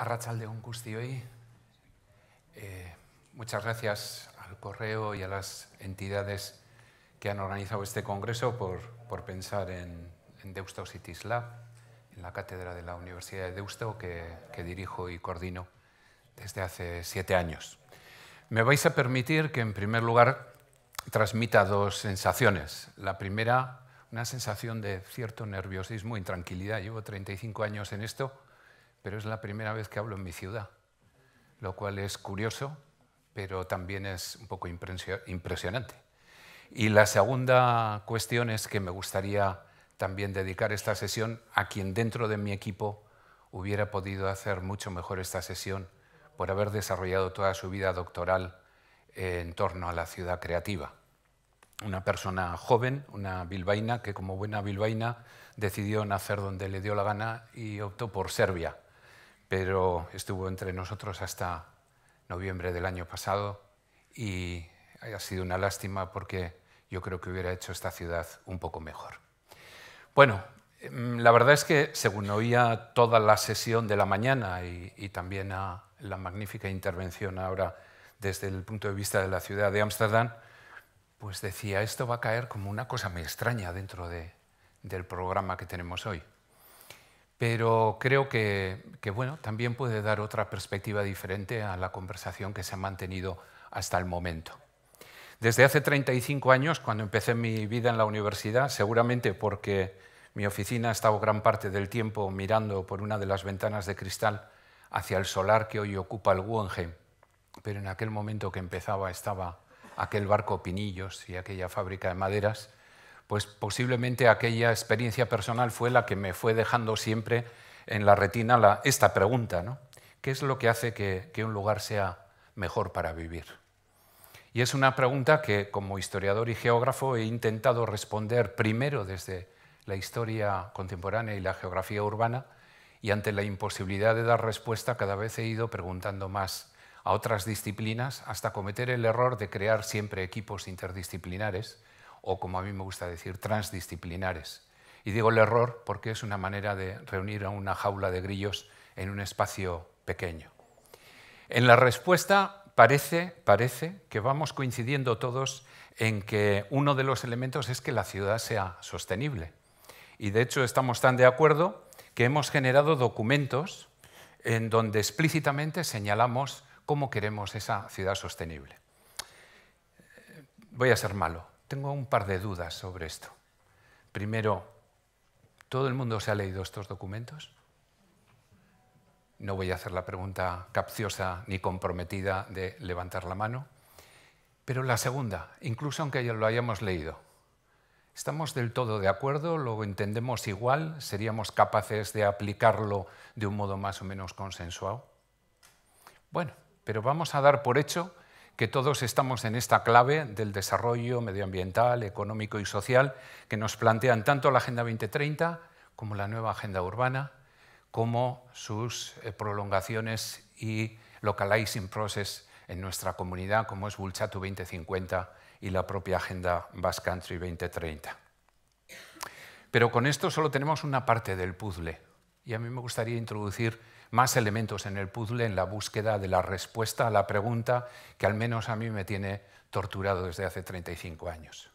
Arrachalde de guztioi. Eh, muchas gracias al correo y a las entidades que han organizado este congreso por, por pensar en, Deusto Cities Lab, en la cátedra de la Universidad de Deusto que, que, dirijo y coordino desde hace siete años. Me vais a permitir que en primer lugar transmita dos sensaciones. La primera, una sensación de cierto nerviosismo, intranquilidad. Llevo 35 años en esto pero es la primera vez que hablo en mi ciudad, lo cual es curioso, pero también es un poco impresionante. Y la segunda cuestión es que me gustaría también dedicar esta sesión a quien dentro de mi equipo hubiera podido hacer mucho mejor esta sesión por haber desarrollado toda su vida doctoral en torno a la ciudad creativa. Una persona joven, una bilbaína, que como buena bilbaína decidió nacer donde le dio la gana y optó por Serbia pero estuvo entre nosotros hasta noviembre del año pasado y ha sido una lástima porque yo creo que hubiera hecho esta ciudad un poco mejor. Bueno, mm, la verdad es que según oía toda la sesión de la mañana y, también a la magnífica intervención ahora desde el punto de vista de la ciudad de Ámsterdam, pues decía, esto va a caer como una cosa muy extraña dentro del programa que tenemos hoy pero creo que, bueno, también puede dar otra perspectiva diferente a la conversación que se ha mantenido hasta el momento. Desde hace 35 años, cuando empecé mi vida en la universidad, seguramente porque mi oficina ha estado gran parte del tiempo mirando por una de las ventanas de cristal hacia el solar que hoy ocupa el Guggenheim, pero en aquel momento que empezaba estaba aquel barco Pinillos y aquella fábrica de maderas, pues posiblemente aquella experiencia personal fue la que me fue dejando siempre en la retina esta pregunta, ¿Qué es lo que hace que, que un lugar sea mejor para vivir? Y es una pregunta que como historiador y geógrafo he intentado responder primero desde la historia contemporánea y la geografía urbana, y ante la imposibilidad de dar respuesta cada vez he ido preguntando más a otras disciplinas hasta cometer el error de crear siempre equipos interdisciplinares o como a mí me gusta decir, transdisciplinares. Y digo el error porque es una manera de reunir a una jaula de grillos en un espacio pequeño. En la respuesta parece, parece que vamos coincidiendo todos en que uno de los elementos es que la ciudad sea sostenible. Y de hecho estamos tan de acuerdo que hemos generado documentos en donde explícitamente señalamos cómo queremos esa ciudad sostenible. Voy a ser malo tengo un par de dudas sobre esto. Primero, ¿todo el mundo se ha leído estos documentos? No voy a hacer la pregunta capciosa ni comprometida de levantar la mano. Pero la segunda, incluso aunque lo hayamos leído, ¿estamos del todo de acuerdo? ¿Lo entendemos igual? ¿Seríamos capaces de aplicarlo de un modo más o menos consensuado? Bueno, pero vamos a dar por hecho que todos estamos en esta clave del desarrollo medioambiental, económico y social que nos plantean tanto la Agenda 2030 como la nueva Agenda Urbana, como sus eh, prolongaciones y localizing process en nuestra comunidad, como es Bulchatu 2050 y la propia Agenda Basque Country 2030. Pero con esto solo tenemos una parte del puzzle y a mí me gustaría introducir más elementos en el puzzle en la búsqueda de la respuesta a la pregunta que al menos a mí me tiene torturado desde hace 35 años.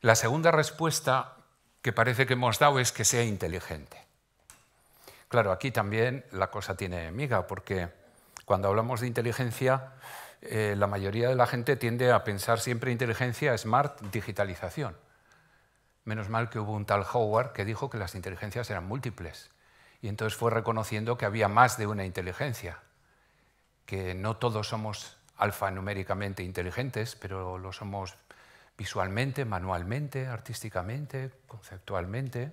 La segunda respuesta que parece que hemos dado es que sea inteligente. Claro, aquí también la cosa tiene miga, porque cuando hablamos de inteligencia, eh, la mayoría de la gente tiende a pensar siempre inteligencia, smart, digitalización. Menos mal que hubo un tal Howard que dijo que las inteligencias eran múltiples y entonces fue reconociendo que había más de una inteligencia, que no todos somos alfanuméricamente inteligentes, pero lo somos visualmente, manualmente, artísticamente, conceptualmente.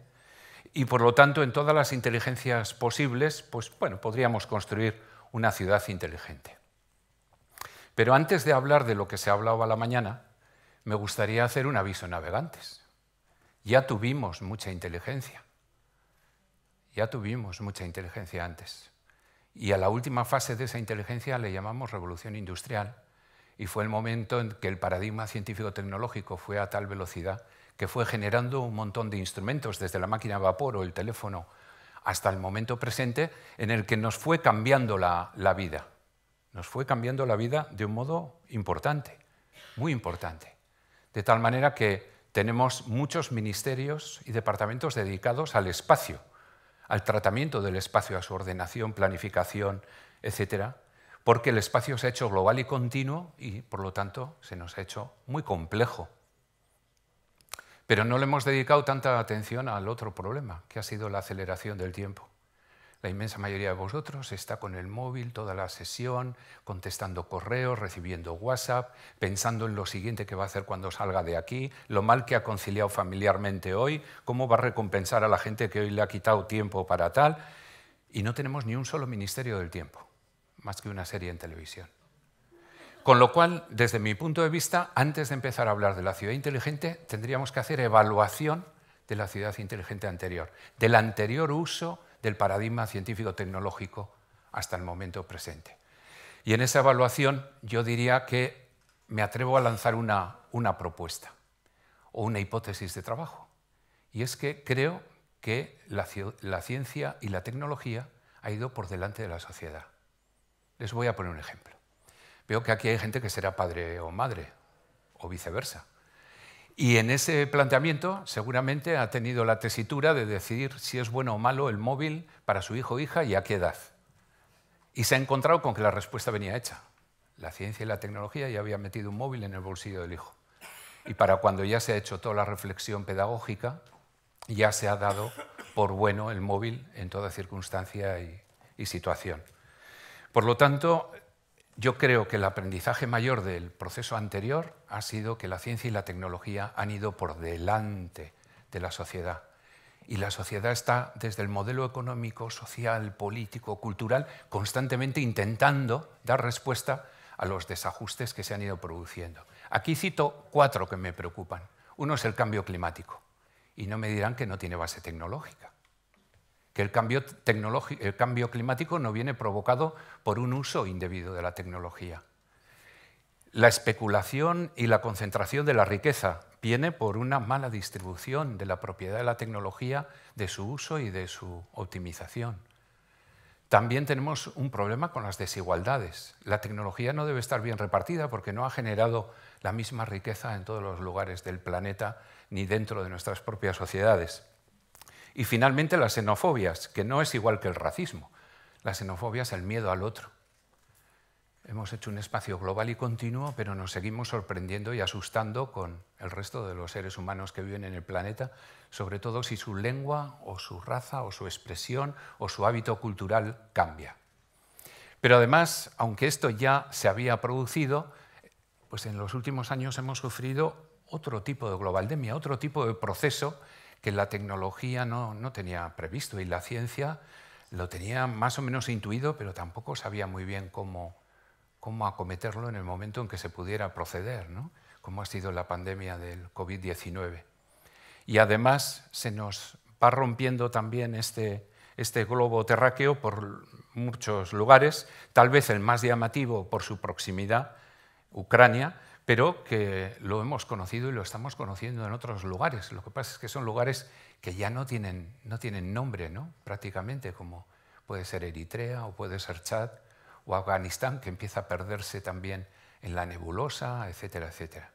Y por lo tanto, en todas las inteligencias posibles, pues bueno, podríamos construir una ciudad inteligente. Pero antes de hablar de lo que se hablaba la mañana, me gustaría hacer un aviso navegantes. Ya tuvimos mucha inteligencia. Ya tuvimos mucha inteligencia antes. Y a la última fase de esa inteligencia le llamamos revolución industrial. Y fue el momento en que el paradigma científico-tecnológico fue a tal velocidad que fue generando un montón de instrumentos, desde la máquina a vapor o el teléfono hasta el momento presente, en el que nos fue cambiando la, la vida. Nos fue cambiando la vida de un modo importante, muy importante. De tal manera que tenemos muchos ministerios y departamentos dedicados al espacio al tratamiento del espacio, a su ordenación, planificación, etcétera, porque el espacio se ha hecho global y continuo y, por lo tanto, se nos ha hecho muy complejo. Pero no le hemos dedicado tanta atención al otro problema, que ha sido la aceleración del tiempo. La inmensa mayoría de vosotros está con el móvil toda la sesión, contestando correos, recibiendo WhatsApp, pensando en lo siguiente que va a hacer cuando salga de aquí, lo mal que ha conciliado familiarmente hoy, cómo va a recompensar a la gente que hoy le ha quitado tiempo para tal. Y no tenemos ni un solo ministerio del tiempo, más que una serie en televisión. Con lo cual, desde mi punto de vista, antes de empezar a hablar de la ciudad inteligente, tendríamos que hacer evaluación de la ciudad inteligente anterior, del anterior uso del paradigma científico-tecnológico hasta el momento presente. Y en esa evaluación yo diría que me atrevo a lanzar una, una propuesta o una hipótesis de trabajo. Y es que creo que la, la ciencia y la tecnología ha ido por delante de la sociedad. Les voy a poner un ejemplo. Veo que aquí hay gente que será padre o madre, o viceversa. Y en ese planteamiento seguramente ha tenido la tesitura de decidir si es bueno o malo el móvil para su hijo o hija y a qué edad. Y se ha encontrado con que la respuesta venía hecha. La ciencia y la tecnología ya habían metido un móvil en el bolsillo del hijo. Y para cuando ya se ha hecho toda la reflexión pedagógica, ya se ha dado por bueno el móvil en toda circunstancia y, y situación. Por lo tanto, yo creo que el aprendizaje mayor del proceso anterior ha sido que la ciencia y la tecnología han ido por delante de la sociedad. Y la sociedad está, desde el modelo económico, social, político, cultural, constantemente intentando dar respuesta a los desajustes que se han ido produciendo. Aquí cito cuatro que me preocupan. Uno es el cambio climático. Y no me dirán que no tiene base tecnológica que el cambio, climático no viene provocado por un uso indebido de la tecnología. La especulación y la concentración de la riqueza viene por una mala distribución de la propiedad de la tecnología, de su uso y de su optimización. También tenemos un problema con las desigualdades. La tecnología no debe estar bien repartida porque no ha generado la misma riqueza en todos los lugares del planeta ni dentro de nuestras propias sociedades. Y finalmente las xenofobias, que no es igual que el racismo. La xenofobia es el miedo al otro. Hemos hecho un espacio global y continuo, pero nos seguimos sorprendiendo y asustando con el resto de los seres humanos que viven en el planeta, sobre todo si su lengua o su raza o su expresión o su hábito cultural cambia. Pero además, aunque esto ya se había producido, pues en los últimos años hemos sufrido otro tipo de globaldemia, otro tipo de proceso que la tecnología no, no tenía previsto y la ciencia lo tenía más o menos intuido, pero tampoco sabía muy bien cómo, cómo acometerlo en el momento en que se pudiera proceder, ¿no? como ha sido la pandemia del COVID-19. Y además se nos va rompiendo también este, este globo terráqueo por muchos lugares, tal vez el más llamativo por su proximidad, Ucrania, pero que lo hemos conocido y lo estamos conociendo en otros lugares. Lo que pasa es que son lugares que ya no tienen, no tienen nombre, ¿no? prácticamente, como puede ser Eritrea o puede ser Chad o Afganistán, que empieza a perderse también en la nebulosa, etcétera, etcétera.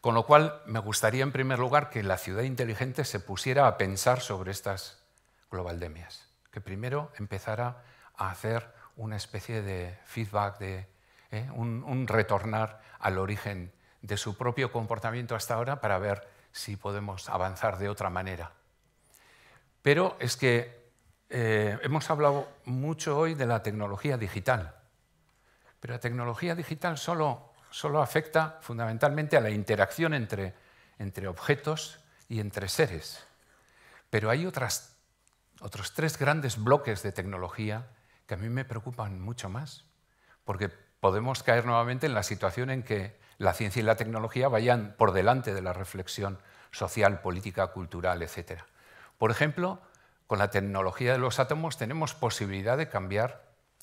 Con lo cual, me gustaría en primer lugar que la ciudad inteligente se pusiera a pensar sobre estas globaldemias, que primero empezara a hacer una especie de feedback de, ¿eh? un, retornar al origen de su propio comportamiento hasta ahora para ver si podemos avanzar de otra manera. Pero es que eh, hemos hablado mucho hoy de la tecnología digital, pero la tecnología digital solo, solo afecta fundamentalmente a la interacción entre, entre objetos y entre seres. Pero hay otras, otros tres grandes bloques de tecnología que a mí me preocupan mucho más, porque podemos caer nuevamente en la situación en que la ciencia y la tecnología vayan por delante de la reflexión social, política, cultural, etc. Por ejemplo, con la tecnología de los átomos tenemos posibilidad de cambiar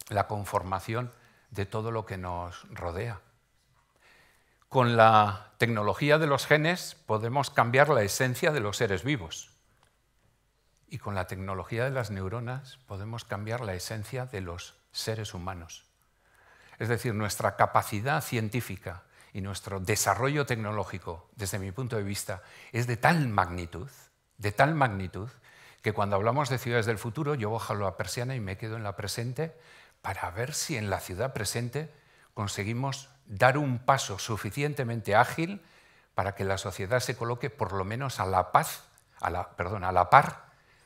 la conformación de todo lo que nos rodea. Con la tecnología de los genes podemos cambiar la esencia de los seres vivos. Y con la tecnología de las neuronas podemos cambiar la esencia de los seres humanos. Es decir, nuestra capacidad científica y nuestro desarrollo tecnológico, desde mi punto de vista, es de tal magnitud, de tal magnitud, que cuando hablamos de ciudades del futuro, yo bajo a persiana y me quedo en la presente para ver si en la ciudad presente conseguimos dar un paso suficientemente ágil para que la sociedad se coloque por lo menos a la paz, a la par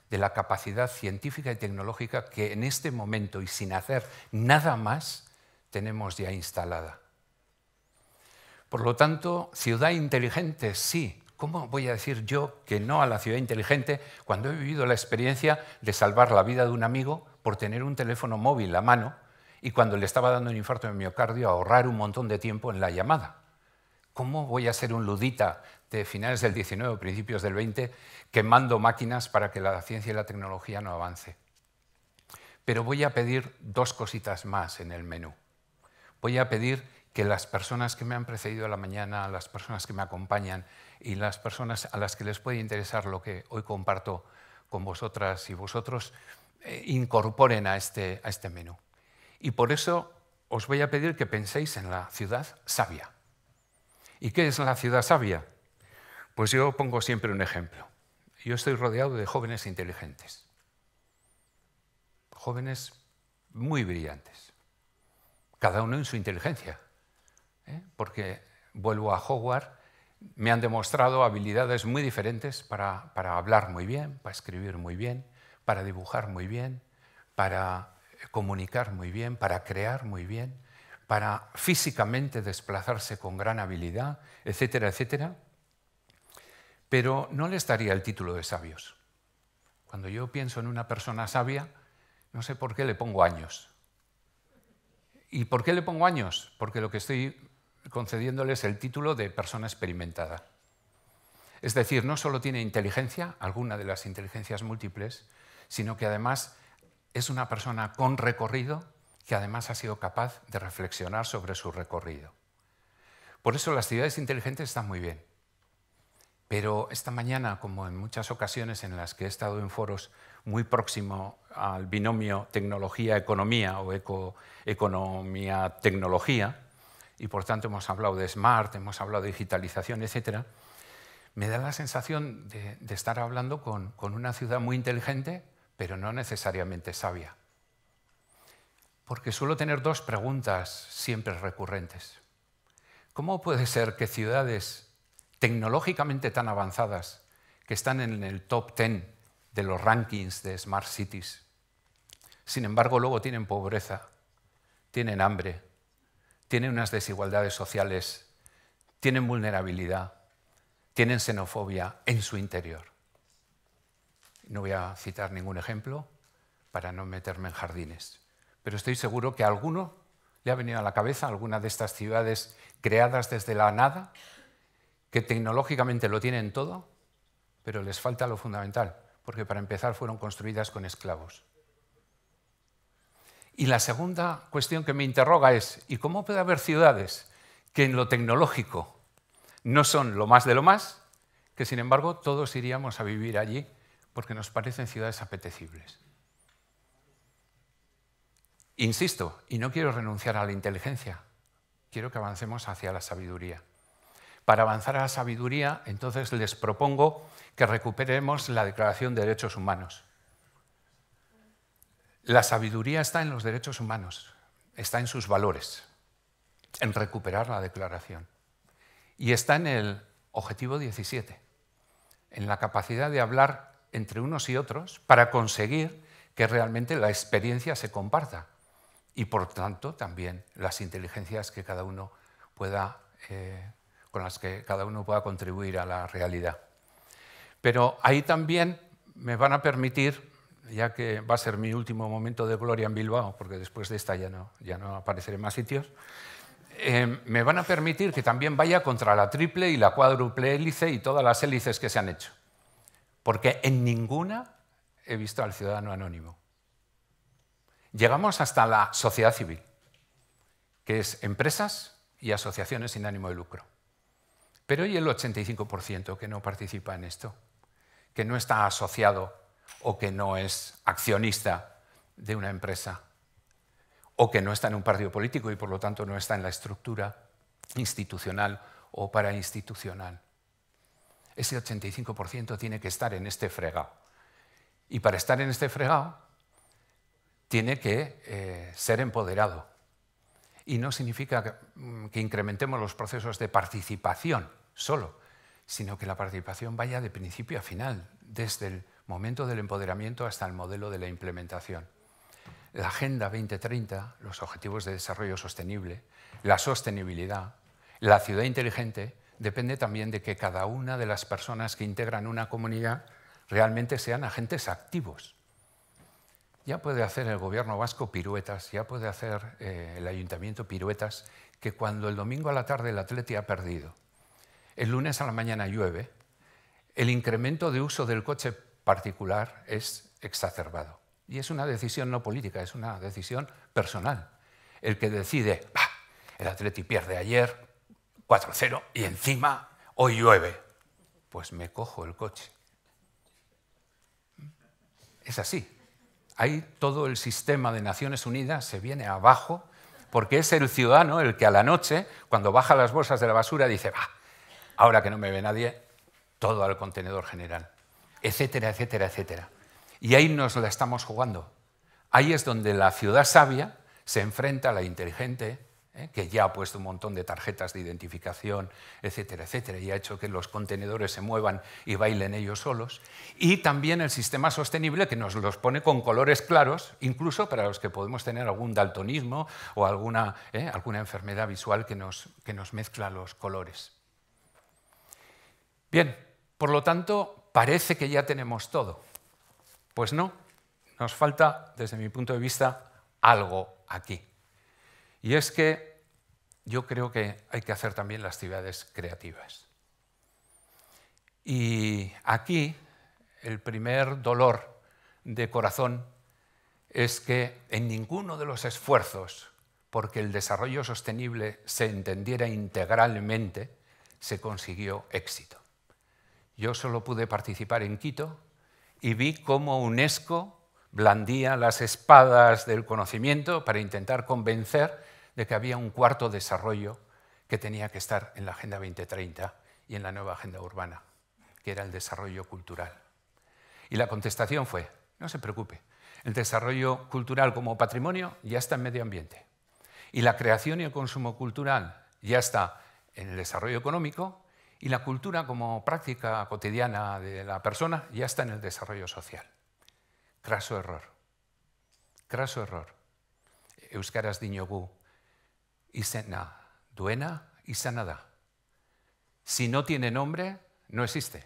de la capacidad científica y tecnológica que en este momento y sin hacer nada más tenemos ya instalada. Por lo tanto, ciudad inteligente, sí. ¿Cómo voy a decir yo que no a la ciudad inteligente cuando he vivido la experiencia de salvar la vida de un amigo por tener un teléfono móvil a mano y cuando le estaba dando un infarto de miocardio ahorrar un montón de tiempo en la llamada? ¿Cómo voy a ser un ludita de finales del 19 o principios del 20 quemando máquinas para que la ciencia y la tecnología no avance? Pero voy a pedir dos cositas más en el menú. Voy a pedir que las personas que me han precedido a la mañana, las personas que me acompañan y las personas a las que les puede interesar lo que hoy comparto con vosotras y vosotros, eh, incorporen a este, a este menú. Y por eso os voy a pedir que penséis en la ciudad sabia. ¿Y qué es la ciudad sabia? Pues yo pongo siempre un ejemplo. Yo estoy rodeado de jóvenes inteligentes, jóvenes muy brillantes cada uno en su inteligencia. ¿eh? Porque vuelvo a Howard, me han demostrado habilidades muy diferentes para, para, hablar muy bien, para escribir muy bien, para dibujar muy bien, para eh, comunicar muy bien, para crear muy bien, para físicamente desplazarse con gran habilidad, etcétera, etcétera. Pero no les daría el título de sabios. Cuando yo pienso en una persona sabia, no sé por qué le pongo años. ¿Y por qué le pongo años? Porque lo que estoy concediéndole es el título de persona experimentada. Es decir, no solo tiene inteligencia, alguna de las inteligencias múltiples, sino que además es una persona con recorrido que además ha sido capaz de reflexionar sobre su recorrido. Por eso las ciudades inteligentes están muy bien. Pero esta mañana, como en muchas ocasiones en las que he estado en foros muy próximo al binomio tecnología-economía o eco, economía-tecnología, y por tanto hemos hablado de smart, hemos hablado de digitalización, etc., me da la sensación de, estar hablando con, con una ciudad muy inteligente, pero no necesariamente sabia. Porque suelo tener dos preguntas siempre recurrentes. ¿Cómo puede ser que ciudades tecnológicamente tan avanzadas, que están en el top 10 de los rankings de Smart Cities. Sin embargo, luego tienen pobreza, tienen hambre, tienen unas desigualdades sociales, tienen vulnerabilidad, tienen xenofobia en su interior. No voy a citar ningún ejemplo para no meterme en jardines, pero estoy seguro que alguno le ha venido a la cabeza alguna de estas ciudades creadas desde la nada, que tecnológicamente lo tienen todo, pero les falta lo fundamental, porque para empezar fueron construidas con esclavos. Y la segunda cuestión que me interroga es, ¿y cómo puede haber ciudades que en lo tecnológico no son lo más de lo más, que sin embargo todos iríamos a vivir allí porque nos parecen ciudades apetecibles? Insisto, y no quiero renunciar a la inteligencia, quiero que avancemos hacia la sabiduría. Para avanzar a la sabiduría, entonces les propongo que recuperemos la Declaración de Derechos Humanos. La sabiduría está en los derechos humanos, está en sus valores, en recuperar la declaración. Y está en el objetivo 17, en la capacidad de hablar entre unos y otros para conseguir que realmente la experiencia se comparta y por tanto también las inteligencias que cada uno pueda eh, con las que cada uno pueda contribuir a la realidad. Pero ahí también me van a permitir, ya que va a ser mi último momento de gloria en Bilbao, porque después de esta ya no, ya no apareceré en más sitios, eh, me van a permitir que también vaya contra la triple y la cuádruple hélice y todas las hélices que se han hecho. Porque en ninguna he visto al ciudadano anónimo. Llegamos hasta la sociedad civil, que es empresas y asociaciones sin ánimo de lucro. Pero ¿y el 85% que no participa en esto? Que no está asociado o que no es accionista de una empresa o que no está en un partido político y por lo tanto no está en la estructura institucional o parainstitucional. Ese 85% tiene que estar en este fregado. Y para estar en este fregado tiene que eh, ser empoderado. Y no significa que mm, incrementemos los procesos de participación solo, sino que la participación vaya de principio a final, desde el momento del empoderamiento hasta el modelo de la implementación. La Agenda 2030, los Objetivos de Desarrollo Sostenible, la sostenibilidad, la ciudad inteligente, depende también de que cada una de las personas que integran una comunidad realmente sean agentes activos. Ya puede hacer el gobierno vasco piruetas, ya puede hacer eh, el ayuntamiento piruetas, que cuando el domingo a la tarde el atleta ha perdido, el lunes a la mañana llueve, el incremento de uso del coche particular es exacerbado. Y es una decisión no política, es una decisión personal. El que decide, el Atleti pierde ayer 4-0 y encima hoy llueve, pues me cojo el coche. Es así. Ahí todo el sistema de Naciones Unidas se viene abajo porque es el ciudadano el que a la noche, cuando baja las bolsas de la basura, dice, va ahora que no me ve nadie, todo al contenedor general, etcétera, etcétera, etcétera. Y ahí nos la estamos jugando. Ahí es donde la ciudad sabia se enfrenta a la inteligente, ¿eh? que ya ha puesto un montón de tarjetas de identificación, etcétera, etcétera, y ha hecho que los contenedores se muevan y bailen ellos solos. Y también el sistema sostenible que nos los pone con colores claros, incluso para los que podemos tener algún daltonismo o alguna, ¿eh? enfermedad visual que nos mezcla los colores. Bien, por lo tanto, parece que ya tenemos todo. Pues no, nos falta, desde mi punto de vista, algo aquí. Y es que yo creo que hay que hacer también las actividades creativas. Y aquí el primer dolor de corazón es que en ninguno de los esfuerzos porque el desarrollo sostenible se entendiera integralmente, se consiguió éxito. Yo solo pude participar en Quito y vi cómo UNESCO blandía las espadas del conocimiento para intentar convencer de que había un cuarto desarrollo que tenía que estar en la Agenda 2030 y en la nueva Agenda Urbana, que era el desarrollo cultural. Y la contestación fue, no se preocupe, el desarrollo cultural como patrimonio ya está en medio ambiente. Y la creación y el consumo cultural ya está en el desarrollo económico y la cultura como práctica cotidiana de la persona ya está en el desarrollo social. Craso error. Craso error. Euskaras diñogu izena duena y Si no tiene nombre, no existe.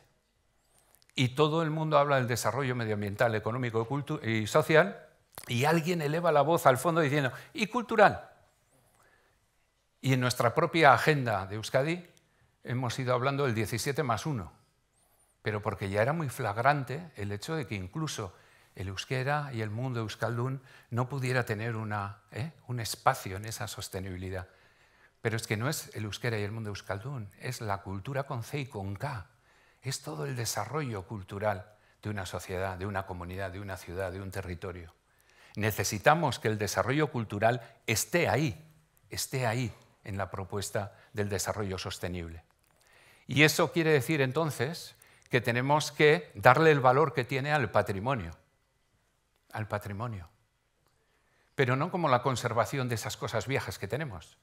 Y todo el mundo habla del desarrollo medioambiental, económico y social, y alguien eleva la voz al fondo diciendo, y cultural. Y en nuestra propia agenda de Euskadi hemos ido hablando del 17 más 1, pero porque ya era muy flagrante el hecho de que incluso el euskera y el mundo euskaldún no pudiera tener ¿eh? un espacio en esa sostenibilidad. Pero es que no es el euskera y el mundo euskaldún, es la cultura con C y con K, es todo el desarrollo cultural de una sociedad, de una comunidad, de una ciudad, de un territorio. Necesitamos que el desarrollo cultural esté ahí, esté ahí en la propuesta del desarrollo sostenible. Y eso quiere decir entonces que tenemos que darle el valor que tiene al patrimonio, al patrimonio. Pero no como la conservación de esas cosas viejas que tenemos.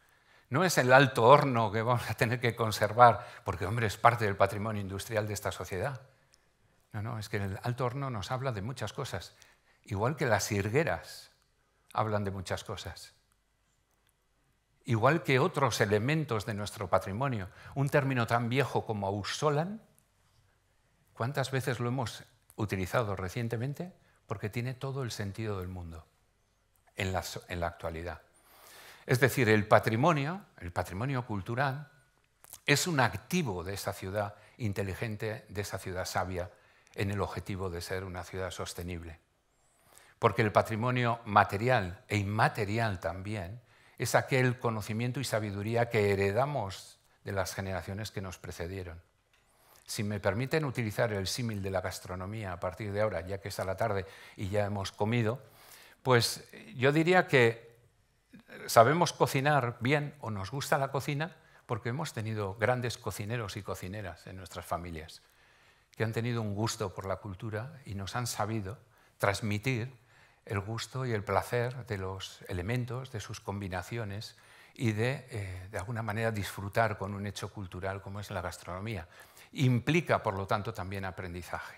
No es el alto horno que vamos a tener que conservar, porque hombre es parte del patrimonio industrial de esta sociedad. No, no, es que el alto horno nos habla de muchas cosas, igual que las hirgueras hablan de muchas cosas igual que otros elementos de nuestro patrimonio. Un término tan viejo como ausolan, ¿cuántas veces lo hemos utilizado recientemente? Porque tiene todo el sentido del mundo en la, en la actualidad. Es decir, el patrimonio, el patrimonio cultural, es un activo de esa ciudad inteligente, de esa ciudad sabia, en el objetivo de ser una ciudad sostenible. Porque el patrimonio material e inmaterial también es aquel conocimiento y sabiduría que heredamos de las generaciones que nos precedieron. Si me permiten utilizar el símil de la gastronomía a partir de ahora, ya que es a la tarde y ya hemos comido, pues yo diría que sabemos cocinar bien o nos gusta la cocina porque hemos tenido grandes cocineros y cocineras en nuestras familias que han tenido un gusto por la cultura y nos han sabido transmitir el gusto y el placer de los elementos, de sus combinaciones y de, eh, de alguna manera, disfrutar con un hecho cultural como es la gastronomía. Implica, por lo tanto, también aprendizaje.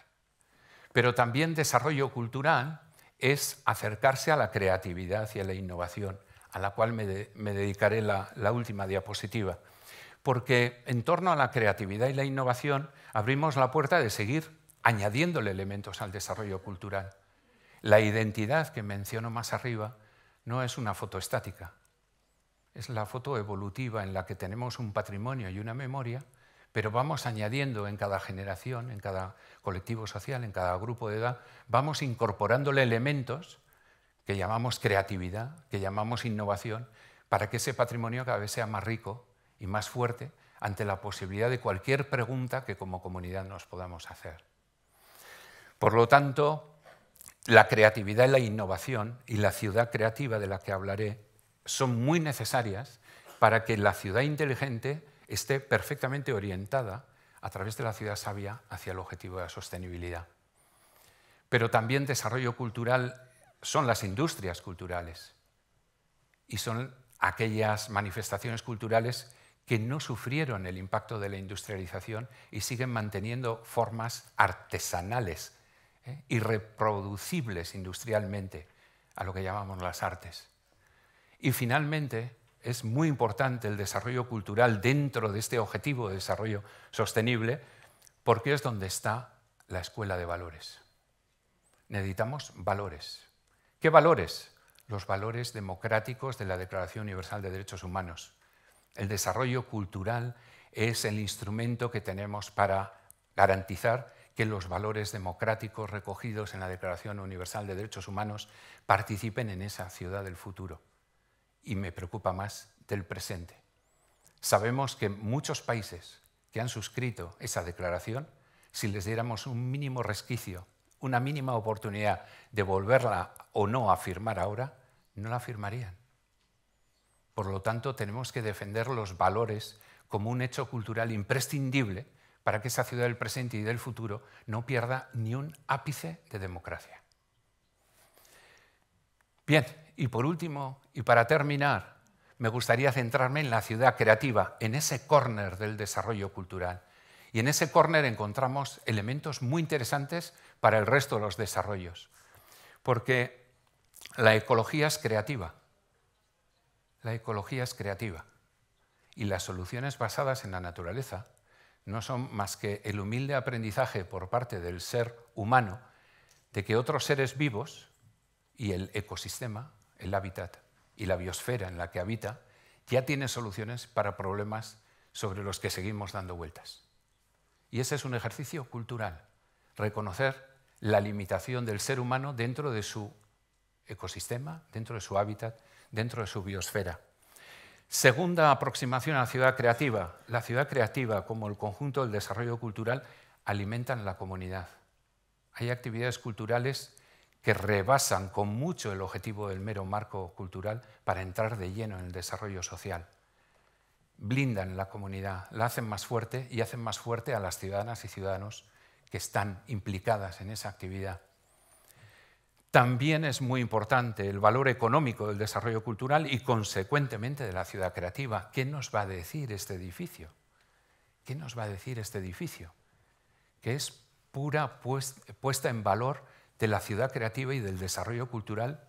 Pero también desarrollo cultural es acercarse a la creatividad y a la innovación, a la cual me, dedicaré la, la última diapositiva. Porque en torno a la creatividad y la innovación abrimos la puerta de seguir añadiendo elementos al desarrollo cultural la identidad que menciono más arriba no es una foto estática, es la foto evolutiva en la que tenemos un patrimonio y una memoria, pero vamos añadiendo en cada generación, en cada colectivo social, en cada grupo de edad, vamos incorporándole elementos que llamamos creatividad, que llamamos innovación, para que ese patrimonio cada vez sea más rico y más fuerte ante la posibilidad de cualquier pregunta que como comunidad nos podamos hacer. Por lo tanto, la creatividad y la innovación y la ciudad creativa de la que hablaré son muy necesarias para que la ciudad inteligente esté perfectamente orientada a través de la ciudad sabia hacia el objetivo de la sostenibilidad. Pero también desarrollo cultural son las industrias culturales y son aquellas manifestaciones culturales que no sufrieron el impacto de la industrialización y siguen manteniendo formas artesanales ¿eh? irreproducibles industrialmente a lo que llamamos las artes. Y finalmente, es muy importante el desarrollo cultural dentro de este objetivo de desarrollo sostenible, porque es donde está la escuela de valores. Necesitamos valores. ¿Qué valores? Los valores democráticos de la Declaración Universal de Derechos Humanos. El desarrollo cultural es el instrumento que tenemos para garantizar que los valores democráticos recogidos en la Declaración Universal de Derechos Humanos participen en esa ciudad del futuro. Y me preocupa más del presente. Sabemos que muchos países que han suscrito esa declaración, si les diéramos un mínimo resquicio, una mínima oportunidad de volverla o no a firmar ahora, no la firmarían. Por lo tanto, tenemos que defender los valores como un hecho cultural imprescindible para que esa ciudad del presente y del futuro no pierda ni un ápice de democracia. Bien, y por último, y para terminar, me gustaría centrarme en la ciudad creativa, en ese corner del desarrollo cultural. Y en ese corner encontramos elementos muy interesantes para el resto de los desarrollos, porque la ecología es creativa. La ecología es creativa. Y las soluciones basadas en la naturaleza no son más que el humilde aprendizaje por parte del ser humano de que otros seres vivos y el ecosistema, el hábitat y la biosfera en la que habita, ya tienen soluciones para problemas sobre los que seguimos dando vueltas. Y ese es un ejercicio cultural, reconocer la limitación del ser humano dentro de su ecosistema, dentro de su hábitat, dentro de su biosfera. Segunda aproximación a la ciudad creativa. La ciudad creativa, como el conjunto del desarrollo cultural, alimentan la comunidad. Hay actividades culturales que rebasan con mucho el objetivo del mero marco cultural para entrar de lleno en el desarrollo social. Blindan la comunidad, la hacen más fuerte y hacen más fuerte a las ciudadanas y ciudadanos que están implicadas en esa actividad también es muy importante el valor económico del desarrollo cultural y, consecuentemente, de la ciudad creativa. ¿Qué nos va a decir este edificio? ¿Qué nos va a decir este edificio? Que es pura pues, puesta en valor de la ciudad creativa y del desarrollo cultural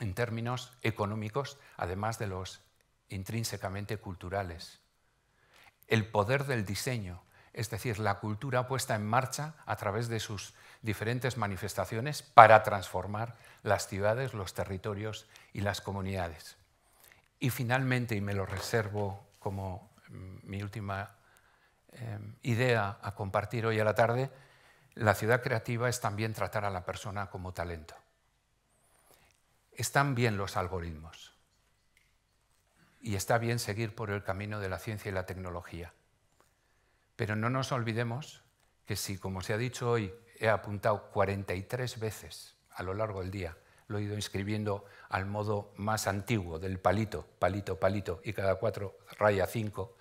en términos económicos, además de los intrínsecamente culturales. El poder del diseño, es decir, la cultura puesta en marcha a través de sus diferentes manifestaciones para transformar las ciudades, los territorios y las comunidades. Y finalmente, y me lo reservo como mm, mi última em, idea a compartir hoy a la tarde, la ciudad creativa es también tratar a la persona como talento. Están bien los algoritmos y está bien seguir por el camino de la ciencia y la tecnología pero no nos olvidemos que si, como se ha dicho hoy, he apuntado 43 veces a lo largo del día, lo he ido inscribiendo al modo más antiguo, del palito, palito, palito, y cada cuatro raya cinco.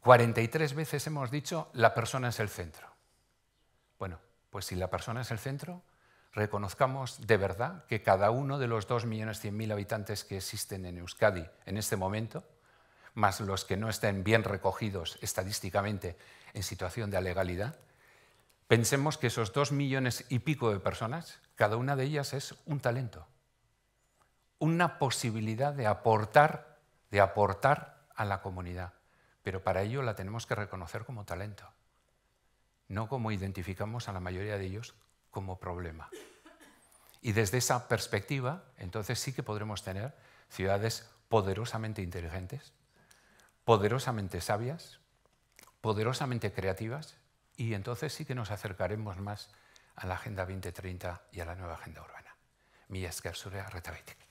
43 veces hemos dicho, la persona es el centro. Bueno, pues si la persona es el centro, reconozcamos de verdad que cada uno de los 2.100.000 habitantes que existen en Euskadi en este momento, más los que no estén bien recogidos estadísticamente en situación de legalidad, pensemos que esos dos millones y pico de personas, cada una de ellas es un talento, una posibilidad de aportar, de aportar a la comunidad. Pero para ello la tenemos que reconocer como talento, no como identificamos a la mayoría de ellos como problema. Y desde esa perspectiva, entonces sí que podremos tener ciudades poderosamente inteligentes, poderosamente sabias, poderosamente creativas, y entonces sí que nos acercaremos más a la Agenda 2030 y a la nueva Agenda Urbana. Mi esker retabética.